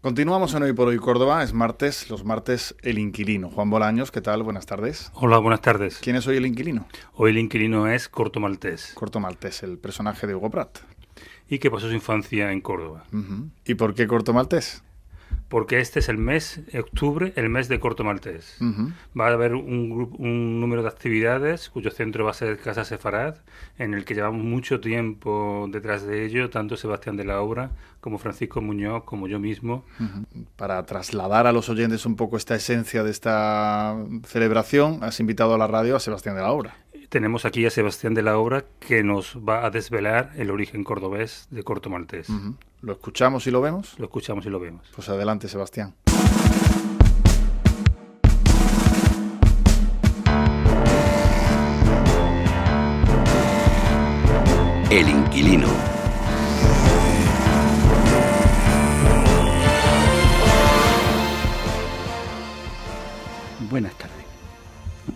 Continuamos en Hoy por Hoy Córdoba, es martes, los martes el inquilino. Juan Bolaños, ¿qué tal? Buenas tardes. Hola, buenas tardes. ¿Quién es hoy el inquilino? Hoy el inquilino es Corto Maltés. Corto Maltés, el personaje de Hugo Pratt. Y que pasó su infancia en Córdoba. ¿Y por qué Corto Maltés? porque este es el mes, octubre, el mes de Corto Maltés. Va a haber un, un, número de actividades cuyo centro va a ser Casa Sefarad, en el que llevamos mucho tiempo detrás de ello, tanto Sebastián de la Obra como Francisco Muñoz, como yo mismo. Para trasladar a los oyentes un poco esta esencia de esta celebración, has invitado a la radio a Sebastián de la Obra tenemos aquí a Sebastián de la Obra que nos va a desvelar el origen cordobés de Corto Maltés. ¿Lo escuchamos y lo vemos? Lo escuchamos y lo vemos. Pues adelante, Sebastián. El inquilino. Buenas tardes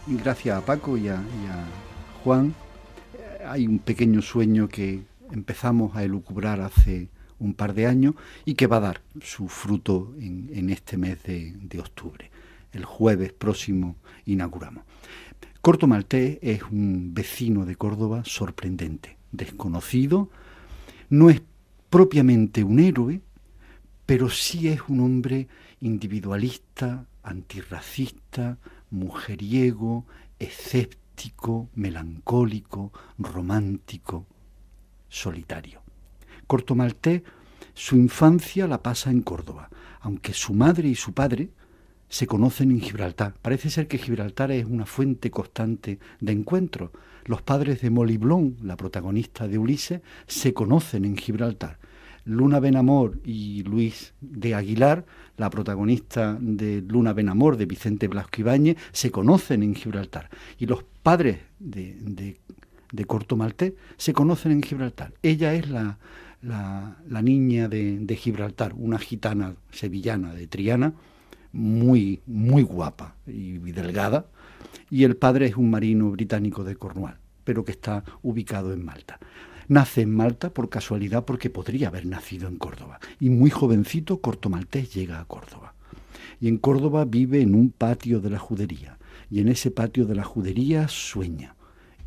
gracias a Paco y a, Juan, eh, hay un pequeño sueño que empezamos a elucubrar hace un par de años y que va a dar su fruto en, este mes de, de, octubre. El jueves próximo inauguramos. Corto Maltés es un vecino de Córdoba sorprendente, desconocido, no es propiamente un héroe, pero sí es un hombre individualista, antirracista, mujeriego, escéptico, melancólico, romántico, solitario. Cortomalté, su infancia la pasa en Córdoba, aunque su madre y su padre se conocen en Gibraltar. Parece ser que Gibraltar es una fuente constante de encuentro. Los padres de Molly la protagonista de Ulises, se conocen en Gibraltar. Luna Benamor y Luis de Aguilar, la protagonista de Luna Benamor de Vicente Blasco Ibáñez, se conocen en Gibraltar. Y los padres de, de, de Corto se conocen en Gibraltar. Ella es la, la, niña de, de, Gibraltar, una gitana sevillana de Triana, muy, muy guapa y delgada. Y el padre es un marino británico de Cornwall, pero que está ubicado en Malta. Nace en Malta por casualidad porque podría haber nacido en Córdoba. Y muy jovencito, Corto llega a Córdoba. Y en Córdoba vive en un patio de la judería. Y en ese patio de la judería sueña.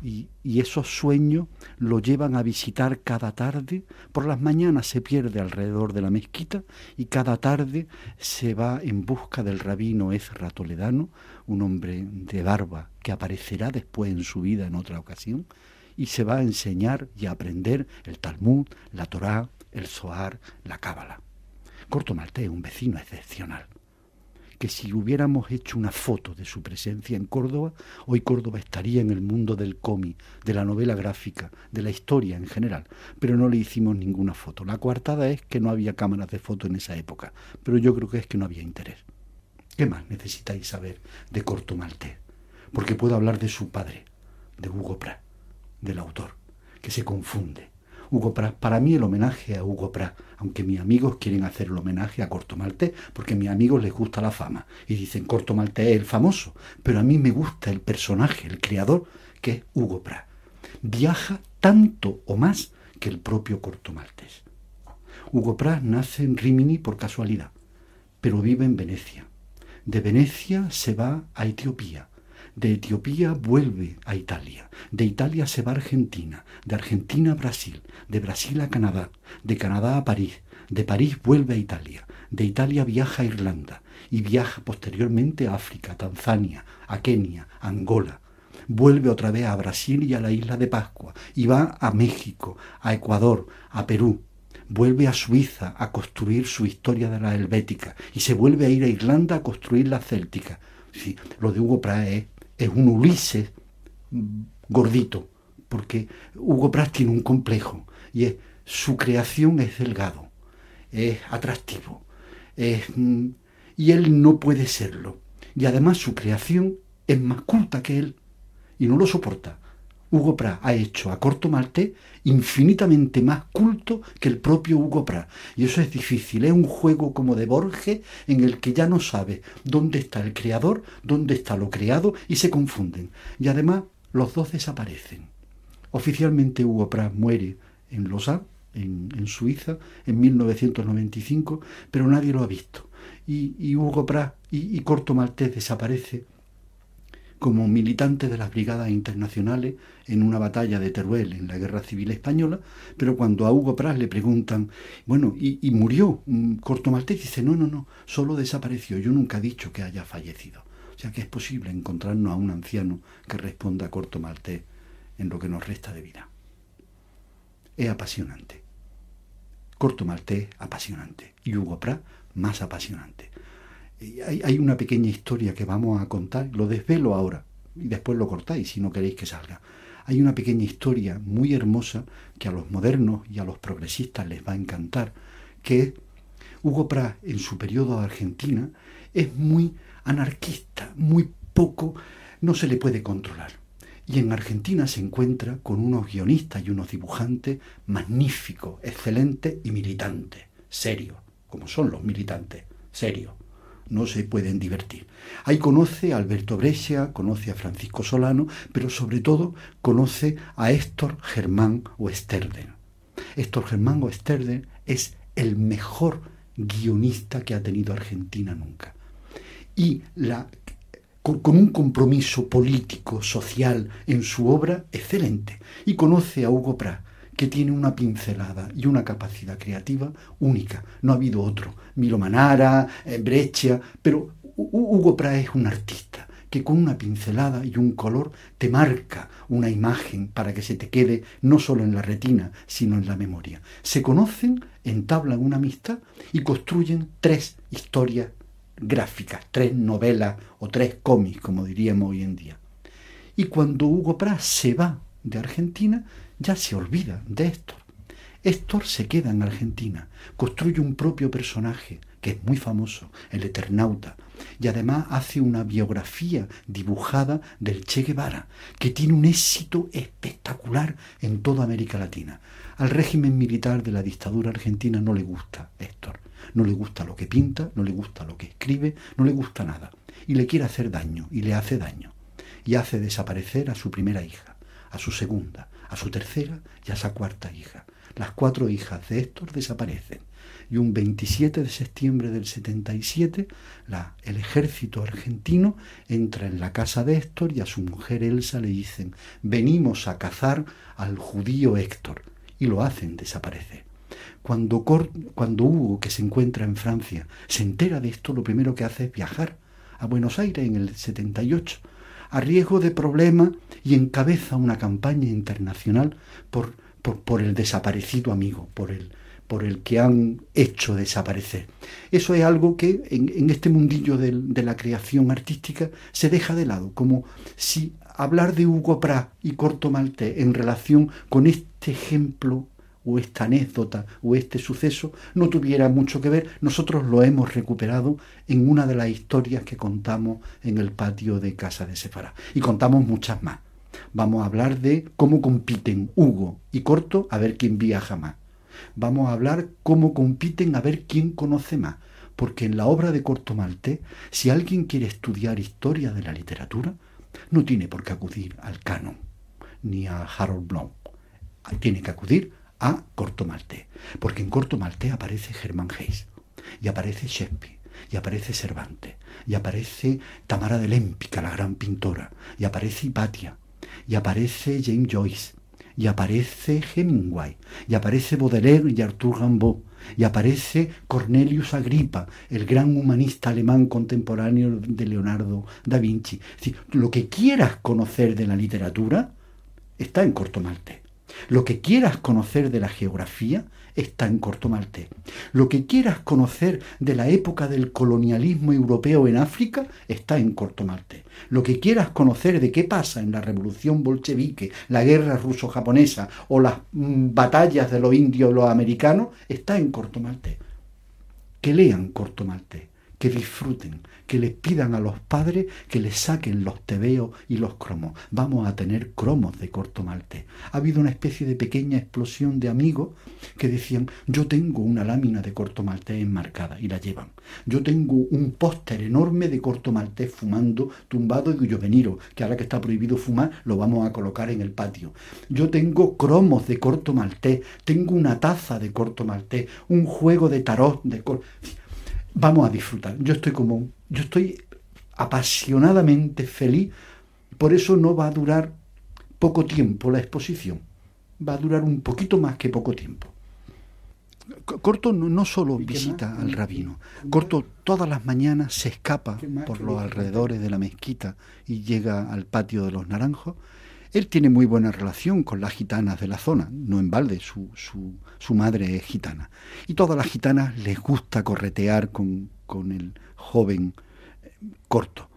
Y, y, esos sueños lo llevan a visitar cada tarde. Por las mañanas se pierde alrededor de la mezquita y cada tarde se va en busca del rabino Ezra Toledano, un hombre de barba que aparecerá después en su vida en otra ocasión, y se va a enseñar y a aprender el Talmud, la Torá, el Zohar, la Cábala. Corto es un vecino excepcional, que si hubiéramos hecho una foto de su presencia en Córdoba, hoy Córdoba estaría en el mundo del cómic, de la novela gráfica, de la historia en general, pero no le hicimos ninguna foto. La coartada es que no había cámaras de foto en esa época, pero yo creo que es que no había interés. ¿Qué más necesitáis saber de Corto Malté? Porque puedo hablar de su padre, de Hugo Pratt del autor, que se confunde. Hugo Pras para mí el homenaje a Hugo Prat, aunque mis amigos quieren hacer el homenaje a Corto porque a mis amigos les gusta la fama y dicen Corto es el famoso, pero a mí me gusta el personaje, el creador, que es Hugo Prat. Viaja tanto o más que el propio Corto Hugo Prat nace en Rimini por casualidad, pero vive en Venecia. De Venecia se va a Etiopía, de Etiopía vuelve a Italia, de Italia se va a Argentina, de Argentina a Brasil, de Brasil a Canadá, de Canadá a París, de París vuelve a Italia, de Italia viaja a Irlanda y viaja posteriormente a África, Tanzania, a Kenia, Angola. Vuelve otra vez a Brasil y a la isla de Pascua y va a México, a Ecuador, a Perú, vuelve a Suiza a construir su historia de la helvética y se vuelve a ir a Irlanda a construir la céltica. Sí, lo de Hugo Prae es un Ulises gordito, porque Hugo Pratt tiene un complejo y es su creación es delgado, es atractivo, mm, y él no puede serlo. Y además su creación es más culta que él y no lo soporta. Hugo Prat ha hecho a corto maltés infinitamente más culto que el propio Hugo Prat. Y eso es difícil, es ¿eh? un juego como de Borges en el que ya no sabe dónde está el creador, dónde está lo creado y se confunden. Y además los dos desaparecen. Oficialmente Hugo Prat muere en Lausanne, en, Suiza, en 1995, pero nadie lo ha visto. Y, Hugo Prat y, y Corto Maltés desaparece como militante de las Brigadas Internacionales en una batalla de Teruel en la Guerra Civil Española, pero cuando a Hugo Pras le preguntan, bueno, ¿y, murió mm, Corto Maltés? Dice, no, no, no, solo desapareció, yo nunca he dicho que haya fallecido. O sea que es posible encontrarnos a un anciano que responda a Corto Maltés en lo que nos resta de vida. Es apasionante. Corto Maltés, apasionante. Y Hugo Pras, más apasionante hay, una pequeña historia que vamos a contar, lo desvelo ahora y después lo cortáis si no queréis que salga. Hay una pequeña historia muy hermosa que a los modernos y a los progresistas les va a encantar, que es Hugo Pratt en su periodo de Argentina es muy anarquista, muy poco, no se le puede controlar. Y en Argentina se encuentra con unos guionistas y unos dibujantes magníficos, excelentes y militantes, serios, como son los militantes, serios no se pueden divertir. Ahí conoce a Alberto Brescia, conoce a Francisco Solano, pero sobre todo conoce a Héctor Germán Oesterden. Héctor Germán Oesterden es el mejor guionista que ha tenido Argentina nunca. Y la, con, con un compromiso político, social en su obra excelente. Y conoce a Hugo Pratt que tiene una pincelada y una capacidad creativa única. No ha habido otro. Milo Manara, eh, Breccia, pero Hugo Pratt es un artista que con una pincelada y un color te marca una imagen para que se te quede no solo en la retina, sino en la memoria. Se conocen, entablan una amistad y construyen tres historias gráficas, tres novelas o tres cómics, como diríamos hoy en día. Y cuando Hugo Pratt se va de Argentina, ya se olvida de Héctor. Héctor se queda en Argentina, construye un propio personaje, que es muy famoso, el Eternauta, y además hace una biografía dibujada del Che Guevara, que tiene un éxito espectacular en toda América Latina. Al régimen militar de la dictadura argentina no le gusta Héctor, no le gusta lo que pinta, no le gusta lo que escribe, no le gusta nada, y le quiere hacer daño, y le hace daño, y hace desaparecer a su primera hija, a su segunda, a su tercera y a su cuarta hija. Las cuatro hijas de Héctor desaparecen y un 27 de septiembre del 77 la, el ejército argentino entra en la casa de Héctor y a su mujer Elsa le dicen venimos a cazar al judío Héctor y lo hacen desaparecer. Cuando, cuando Hugo, que se encuentra en Francia, se entera de esto, lo primero que hace es viajar a Buenos Aires en el 78 a riesgo de problema y encabeza una campaña internacional por, por, el desaparecido amigo, por el, por el que han hecho desaparecer. Eso es algo que en, este mundillo de, la creación artística se deja de lado, como si hablar de Hugo Prat y Corto en relación con este ejemplo o esta anécdota o este suceso no tuviera mucho que ver, nosotros lo hemos recuperado en una de las historias que contamos en el patio de casa de Sefará. Y contamos muchas más. Vamos a hablar de cómo compiten Hugo y Corto a ver quién viaja más. Vamos a hablar cómo compiten a ver quién conoce más. Porque en la obra de Corto Maltés, si alguien quiere estudiar historia de la literatura, no tiene por qué acudir al canon ni a Harold Bloom. Tiene que acudir a corto malte Porque en corto malte aparece Germán Hayes, y aparece Shakespeare, y aparece Cervantes, y aparece Tamara de Lempicka, la gran pintora, y aparece Hipatia, y aparece James Joyce, y aparece Hemingway, y aparece Baudelaire y Arthur Rimbaud, y aparece Cornelius Agrippa el gran humanista alemán contemporáneo de Leonardo da Vinci. si lo que quieras conocer de la literatura está en corto malte lo que quieras conocer de la geografía está en Corto Lo que quieras conocer de la época del colonialismo europeo en África está en Corto Lo que quieras conocer de qué pasa en la revolución bolchevique, la guerra ruso-japonesa o las mm, batallas de los indios o los americanos está en Corto Que lean Corto que disfruten, que les pidan a los padres que les saquen los tebeos y los cromos. Vamos a tener cromos de corto maltés. Ha habido una especie de pequeña explosión de amigos que decían, yo tengo una lámina de corto maltés enmarcada y la llevan. Yo tengo un póster enorme de corto maltés fumando, tumbado y cuyo veniro, que ahora que está prohibido fumar, lo vamos a colocar en el patio. Yo tengo cromos de corto maltés, tengo una taza de corto maltés, un juego de tarot de corto vamos a disfrutar. Yo estoy como, yo estoy apasionadamente feliz, por eso no va a durar poco tiempo la exposición, va a durar un poquito más que poco tiempo. Corto no solo visita al rabino, Corto todas las mañanas se escapa por los alrededores de la mezquita y llega al patio de los naranjos él tiene muy buena relación con las gitanas de la zona, no en balde, su, su, madre es gitana. Y todas las gitanas les gusta corretear con, con el joven eh, corto.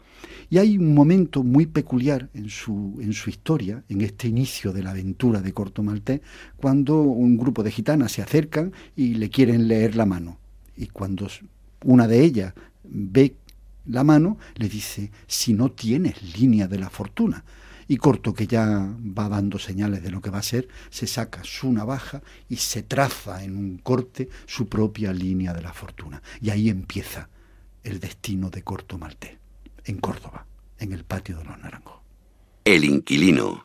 Y hay un momento muy peculiar en su, en su historia, en este inicio de la aventura de Corto Maltés, cuando un grupo de gitanas se acercan y le quieren leer la mano. Y cuando una de ellas ve la mano, le dice, si no tienes línea de la fortuna. Y Corto, que ya va dando señales de lo que va a ser, se saca su navaja y se traza en un corte su propia línea de la fortuna. Y ahí empieza el destino de Corto Martel en Córdoba, en el patio de los Naranjos. El inquilino.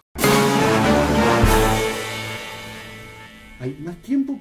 ¿Hay más tiempo?